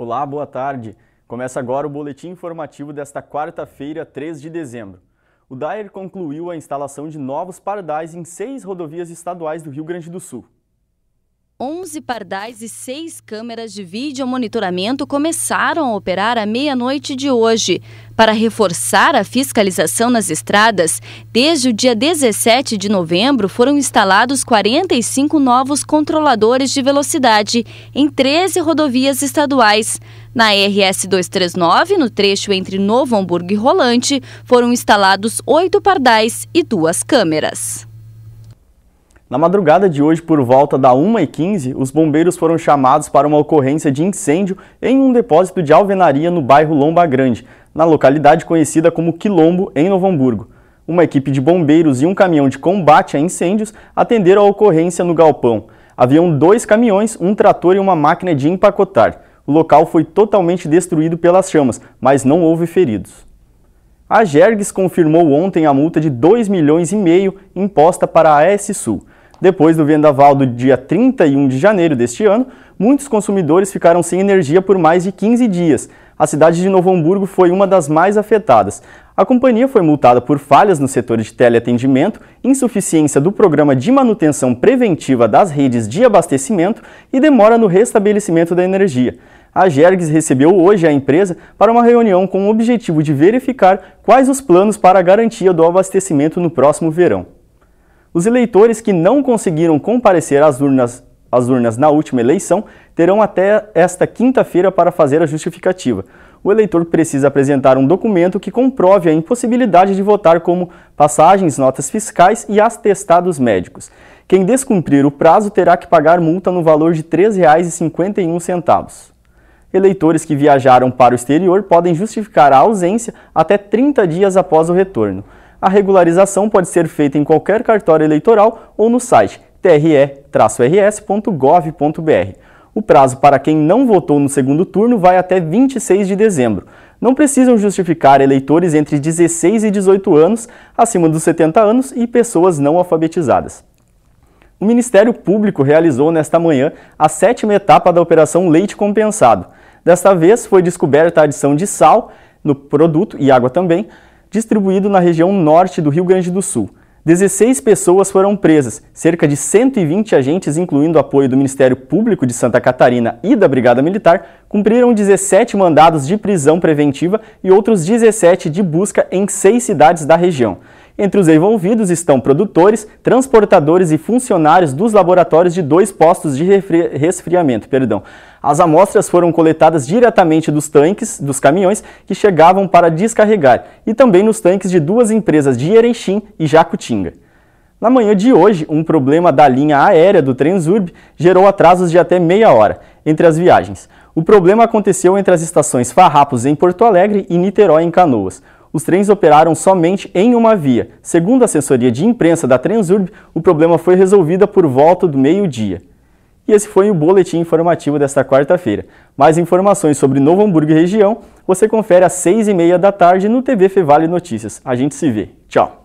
Olá, boa tarde. Começa agora o boletim informativo desta quarta-feira, 3 de dezembro. O DAER concluiu a instalação de novos pardais em seis rodovias estaduais do Rio Grande do Sul. 11 pardais e 6 câmeras de vídeo monitoramento começaram a operar à meia-noite de hoje. Para reforçar a fiscalização nas estradas, desde o dia 17 de novembro foram instalados 45 novos controladores de velocidade em 13 rodovias estaduais. Na RS 239, no trecho entre Novo Hamburgo e Rolante, foram instalados oito pardais e duas câmeras. Na madrugada de hoje, por volta da 1h15, os bombeiros foram chamados para uma ocorrência de incêndio em um depósito de alvenaria no bairro Lomba Grande, na localidade conhecida como Quilombo, em Novo Hamburgo. Uma equipe de bombeiros e um caminhão de combate a incêndios atenderam a ocorrência no galpão. Haviam dois caminhões, um trator e uma máquina de empacotar. O local foi totalmente destruído pelas chamas, mas não houve feridos. A Jergs confirmou ontem a multa de 2 milhões e meio imposta para a AS Sul. Depois do vendaval do dia 31 de janeiro deste ano, muitos consumidores ficaram sem energia por mais de 15 dias. A cidade de Novo Hamburgo foi uma das mais afetadas. A companhia foi multada por falhas no setor de teleatendimento, insuficiência do programa de manutenção preventiva das redes de abastecimento e demora no restabelecimento da energia. A Gergs recebeu hoje a empresa para uma reunião com o objetivo de verificar quais os planos para a garantia do abastecimento no próximo verão. Os eleitores que não conseguiram comparecer às urnas, às urnas na última eleição terão até esta quinta-feira para fazer a justificativa. O eleitor precisa apresentar um documento que comprove a impossibilidade de votar, como passagens, notas fiscais e atestados médicos. Quem descumprir o prazo terá que pagar multa no valor de R$ 3,51. Eleitores que viajaram para o exterior podem justificar a ausência até 30 dias após o retorno. A regularização pode ser feita em qualquer cartório eleitoral ou no site tre-rs.gov.br. O prazo para quem não votou no segundo turno vai até 26 de dezembro. Não precisam justificar eleitores entre 16 e 18 anos, acima dos 70 anos e pessoas não alfabetizadas. O Ministério Público realizou nesta manhã a sétima etapa da Operação Leite Compensado. Desta vez foi descoberta a adição de sal no produto e água também, distribuído na região norte do Rio Grande do Sul. 16 pessoas foram presas, cerca de 120 agentes, incluindo apoio do Ministério Público de Santa Catarina e da Brigada Militar, cumpriram 17 mandados de prisão preventiva e outros 17 de busca em seis cidades da região. Entre os envolvidos estão produtores, transportadores e funcionários dos laboratórios de dois postos de resfriamento. Perdão. As amostras foram coletadas diretamente dos tanques dos caminhões que chegavam para descarregar e também nos tanques de duas empresas de Erechim e Jacutinga. Na manhã de hoje, um problema da linha aérea do Transurb gerou atrasos de até meia hora entre as viagens. O problema aconteceu entre as estações Farrapos em Porto Alegre e Niterói em Canoas os trens operaram somente em uma via. Segundo a assessoria de imprensa da Transurb, o problema foi resolvido por volta do meio-dia. E esse foi o boletim informativo desta quarta-feira. Mais informações sobre Novo Hamburgo e região, você confere às 6h30 da tarde no TV Fevale Notícias. A gente se vê. Tchau!